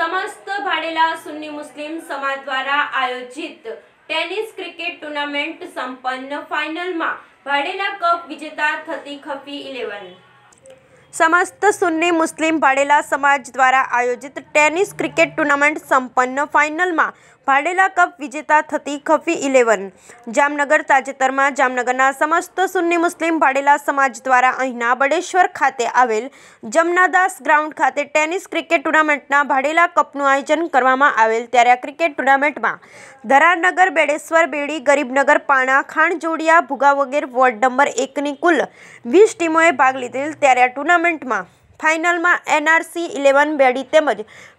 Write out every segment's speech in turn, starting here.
સમસ્ત ભાડેલા સુન્ની મુસ્લિમ સમાજ દ્વારા આયોજિત ટેનિસ ક્રિકેટ ટુર્નામેન્ટ સંપન્ન ફાઇનલમાં ભાડેલા કપ વિજેતા થતી ખફી ઇલેવન સમસ્ત સુન્ની મુસ્લિમ ભાડેલા સમાજ દ્વારા આયોજિત ટેનિસ ક્રિકેટ ટુર્નામેન્ટ સંપન્ન ફાઇનલમાં ભાડેલા કપ વિજેતા થતી ખફી ઇલેવન જામનગર તાજેતરમાં જામનગરના સમસ્ત સુન્ની મુસ્લિમ ભાડેલા સમાજ દ્વારા અહીંના બળેશ્વર ખાતે આવેલ જમનાદાસ ગ્રાઉન્ડ ખાતે ટેનિસ ક્રિકેટ ટુર્નામેન્ટના ભાડેલા કપનું આયોજન કરવામાં આવેલ ત્યારે આ ક્રિકેટ ટુર્નામેન્ટમાં ધરારનગર બેડેશ્વર બેડી ગરીબનગર પાણા ખાણ જોડિયા ભુગા વગેરે વોર્ડ નંબર એકની કુલ વીસ ટીમોએ ભાગ લીધેલ ત્યારે આ ટુર્નામેન્ટ ટુર્નામેન્ટમાં ફાઇનલમાં એનઆરસી ઇલેવન બેડી તેમજ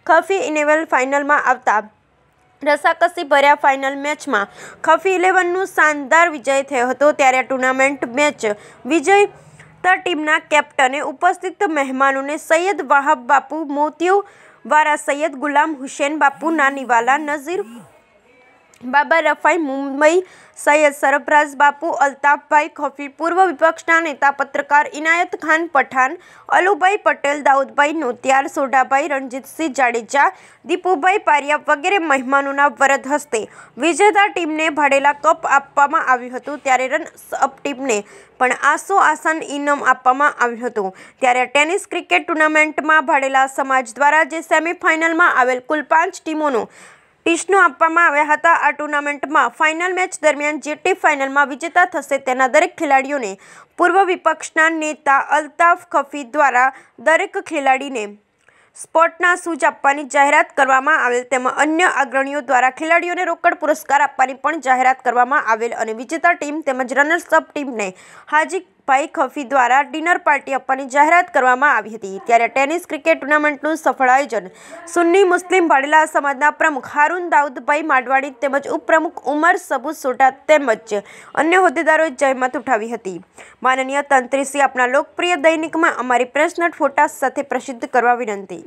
ખફી ઇનેવલ ફાઇનલમાં આવતા રસાકસી ભર્યા ફાઇનલ મેચમાં ખફી ઇલેવનનું શાનદાર વિજય થયો હતો ત્યારે ટુર્નામેન્ટ મેચ વિજય ટીમના કેપ્ટને ઉપસ્થિત મહેમાનોને સૈયદ વાહબ બાપુ મોતિયું વારા સૈયદ ગુલામ હુસેન બાપુ નાનીવાલા નઝીર બાબા રફાઈ મુંબઈ સૈયદ સરફરાજ બાપુ અલ્તાફભાઈ ખફી પૂર્વ વિપક્ષના નેતા પત્રકાર ઇનાયત ખાન પઠાન અલુભાઈ પટેલ દાઉદભાઈ નોતિયાર સોઢાભાઈ રણજીતસિંહ જાડેજા દીપુભાઈ પારિયા વગેરે મહેમાનોના વરદ હસ્તે વિજેતા ટીમને ભાડેલા કપ આપવામાં આવ્યું હતું ત્યારે રન અપ ટીમને પણ આસો આસન ઇનામ આપવામાં આવ્યું હતું ત્યારે ટેનિસ ક્રિકેટ ટુર્નામેન્ટમાં ભાડેલા સમાજ દ્વારા જે સેમિફાઇનલમાં આવેલ કુલ પાંચ ટીમોનું ટીશનો આપવામાં આવ્યા હતા આ ટુર્નામેન્ટમાં ફાઇનલ મેચ દરમિયાન જે ટીમ ફાઇનલમાં વિજેતા થશે તેના દરેક ખેલાડીઓને પૂર્વ વિપક્ષના નેતા અલ્તાફ ખફી દ્વારા દરેક ખેલાડીને સ્પોર્ટના સૂઝ આપવાની જાહેરાત કરવામાં આવેલ તેમાં અન્ય અગ્રણીઓ દ્વારા ખેલાડીઓને રોકડ પુરસ્કાર આપવાની પણ જાહેરાત કરવામાં આવેલ અને વિજેતા ટીમ તેમજ રનર્સ અપ ટીમને હાજી ભાઈ ખફી દ્વારા ડિનર પાર્ટી આપવાની જાહેરાત કરવામાં આવી હતી ત્યારે ટેનિસ ક્રિકેટ ટુર્નામેન્ટનું સફળ આયોજન સુન્ની મુસ્લિમ ભાડેલા સમાજના પ્રમુખ હારૂન દાઉદભાઈ માડવાણી તેમજ ઉપપ્રમુખ ઉમર સબુ સોટા તેમજ અન્ય હોદ્દેદારોએ જહેમત ઉઠાવી હતી માનનીય તંત્રીસી આપના લોકપ્રિય દૈનિકમાં અમારી પ્રેસનટ ફોટા સાથે પ્રસિદ્ધ કરવા વિનંતી